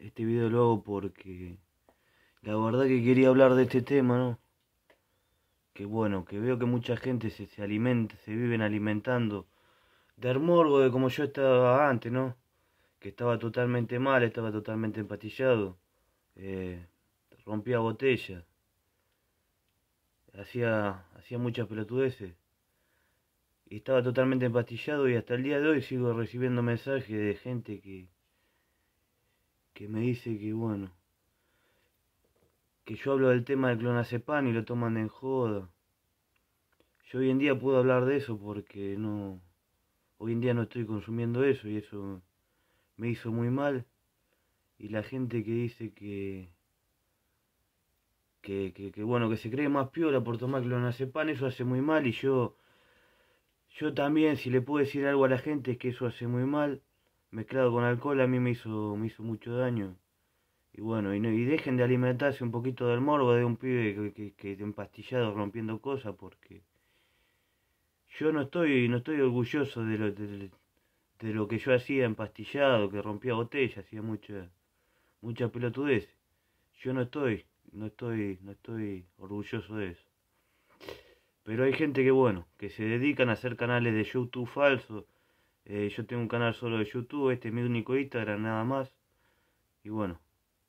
Este video luego porque la verdad que quería hablar de este tema, ¿no? Que bueno, que veo que mucha gente se, alimenta, se viven alimentando De morbo de como yo estaba antes, ¿no? Que estaba totalmente mal, estaba totalmente empatillado. Eh, rompía botellas. Hacía, hacía muchas pelotudeces estaba totalmente empastillado y hasta el día de hoy sigo recibiendo mensajes de gente que, que me dice que, bueno, que yo hablo del tema del clonazepam y lo toman en joda. Yo hoy en día puedo hablar de eso porque no, hoy en día no estoy consumiendo eso y eso me hizo muy mal. Y la gente que dice que, que, bueno, que se cree más piola por tomar clonazepam, eso hace muy mal y yo, yo también, si le puedo decir algo a la gente es que eso hace muy mal, mezclado con alcohol a mí me hizo, me hizo mucho daño. Y bueno, y, no, y dejen de alimentarse un poquito del morbo de un pibe que, que, empastillado rompiendo cosas porque yo no estoy, no estoy orgulloso de lo, de, lo que yo hacía empastillado, que rompía botellas, hacía mucha, mucha pelotudez. Yo no estoy, no estoy, no estoy orgulloso de eso. Pero hay gente que bueno, que se dedican a hacer canales de YouTube falsos eh, yo tengo un canal solo de YouTube, este es mi único Instagram, nada más. Y bueno,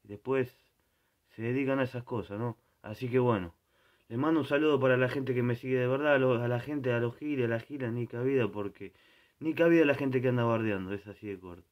después se dedican a esas cosas, ¿no? Así que bueno, les mando un saludo para la gente que me sigue de verdad, a, la gente, a los giles, a la gira, ni cabida, porque ni cabida la gente que anda bardeando, es así de corto.